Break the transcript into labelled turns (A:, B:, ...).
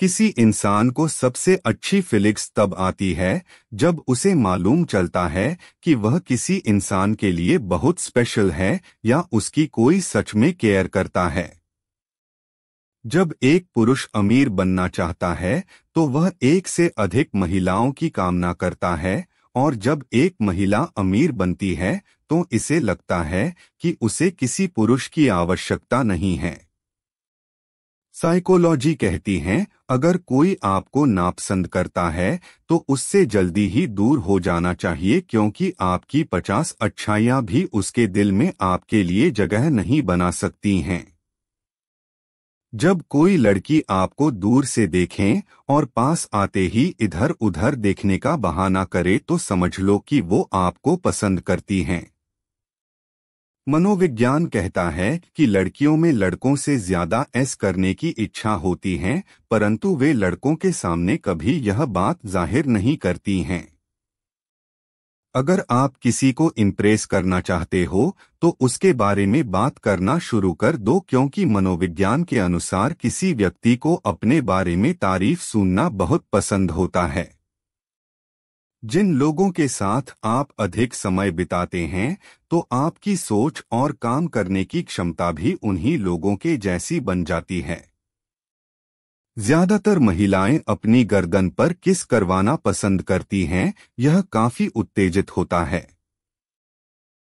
A: किसी इंसान को सबसे अच्छी फीलिंग्स तब आती है जब उसे मालूम चलता है कि वह किसी इंसान के लिए बहुत स्पेशल है या उसकी कोई सच में केयर करता है जब एक पुरुष अमीर बनना चाहता है तो वह एक से अधिक महिलाओं की कामना करता है और जब एक महिला अमीर बनती है तो इसे लगता है कि उसे किसी पुरुष की आवश्यकता नहीं है साइकोलॉजी कहती है अगर कोई आपको नापसंद करता है तो उससे जल्दी ही दूर हो जाना चाहिए क्योंकि आपकी पचास अच्छाइयाँ भी उसके दिल में आपके लिए जगह नहीं बना सकती हैं जब कोई लड़की आपको दूर से देखें और पास आते ही इधर उधर देखने का बहाना करे तो समझ लो कि वो आपको पसंद करती हैं मनोविज्ञान कहता है कि लड़कियों में लड़कों से ज्यादा ऐस करने की इच्छा होती है परंतु वे लड़कों के सामने कभी यह बात जाहिर नहीं करती हैं अगर आप किसी को इम्प्रेस करना चाहते हो तो उसके बारे में बात करना शुरू कर दो क्योंकि मनोविज्ञान के अनुसार किसी व्यक्ति को अपने बारे में तारीफ सुनना बहुत पसंद होता है जिन लोगों के साथ आप अधिक समय बिताते हैं तो आपकी सोच और काम करने की क्षमता भी उन्हीं लोगों के जैसी बन जाती है ज्यादातर महिलाएं अपनी गर्दन पर किस करवाना पसंद करती हैं यह काफी उत्तेजित होता है